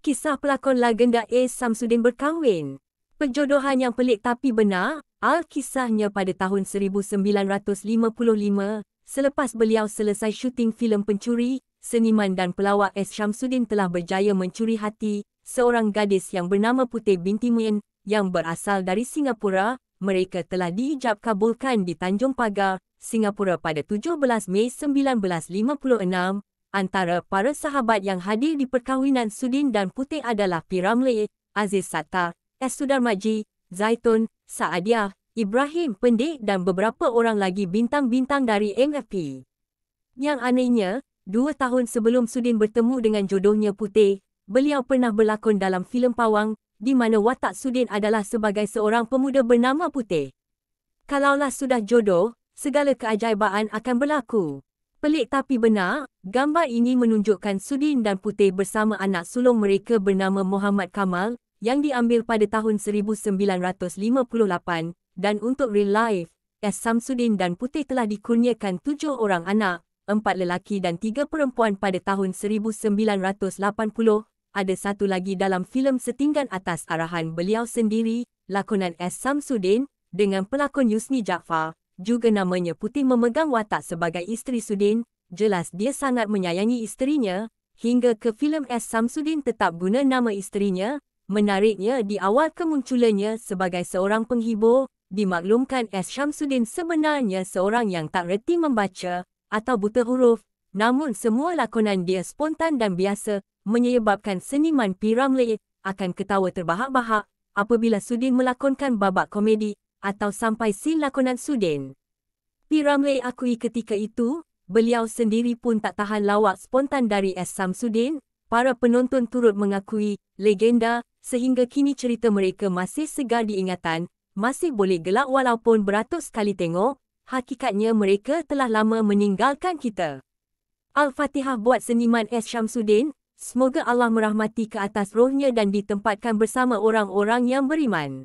Kisah pelakon legenda A. Samsudin berkahwin. Perjodohan yang pelik tapi benar, al-kisahnya pada tahun 1955, selepas beliau selesai syuting filem pencuri, seniman dan pelawak S. Syamsuddin telah berjaya mencuri hati, seorang gadis yang bernama Putih Binti Muin yang berasal dari Singapura, mereka telah diijab kabulkan di Tanjung Pagar, Singapura pada 17 Mei 1956. Antara para sahabat yang hadir di perkahwinan Sudin dan Putih adalah P. Aziz Sattar, S. Sudarmaji, Zaitun, Saadiah, Ibrahim Pendek dan beberapa orang lagi bintang-bintang dari MFP. Yang anehnya, dua tahun sebelum Sudin bertemu dengan jodohnya Putih, beliau pernah berlakon dalam filem Pawang di mana watak Sudin adalah sebagai seorang pemuda bernama putih. Kalaulah sudah jodoh, segala keajaiban akan berlaku. Pelik tapi benar, gambar ini menunjukkan Sudin dan putih bersama anak sulung mereka bernama Muhammad Kamal yang diambil pada tahun 1958 dan untuk real life, Es Samsudin dan Putih telah dikurniakan tujuh orang anak, empat lelaki dan tiga perempuan pada tahun 1980, ada satu lagi dalam filem Setinggan Atas arahan beliau sendiri, lakonan S. Samsudin, dengan pelakon Yusni Jaafar, juga namanya Putih memegang watak sebagai isteri Sudin, jelas dia sangat menyayangi isterinya, hingga ke filem S. Samsudin tetap guna nama isterinya, menariknya di awal kemunculannya sebagai seorang penghibur, dimaklumkan S. Syamsuddin sebenarnya seorang yang tak reti membaca, atau buta huruf, Namun semua lakonan dia spontan dan biasa, menyebabkan seniman P. Ramli akan ketawa terbahak-bahak apabila Sudin melakonkan babak komedi atau sampai sin lakonan Sudin. P. Ramli akui ketika itu, beliau sendiri pun tak tahan lawak spontan dari S. Sam Sudin, para penonton turut mengakui legenda sehingga kini cerita mereka masih segar diingatan, masih boleh gelak walaupun beratus kali tengok, hakikatnya mereka telah lama meninggalkan kita. Al-Fatihah buat seniman S. Syamsuddin, semoga Allah merahmati ke atas rohnya dan ditempatkan bersama orang-orang yang beriman.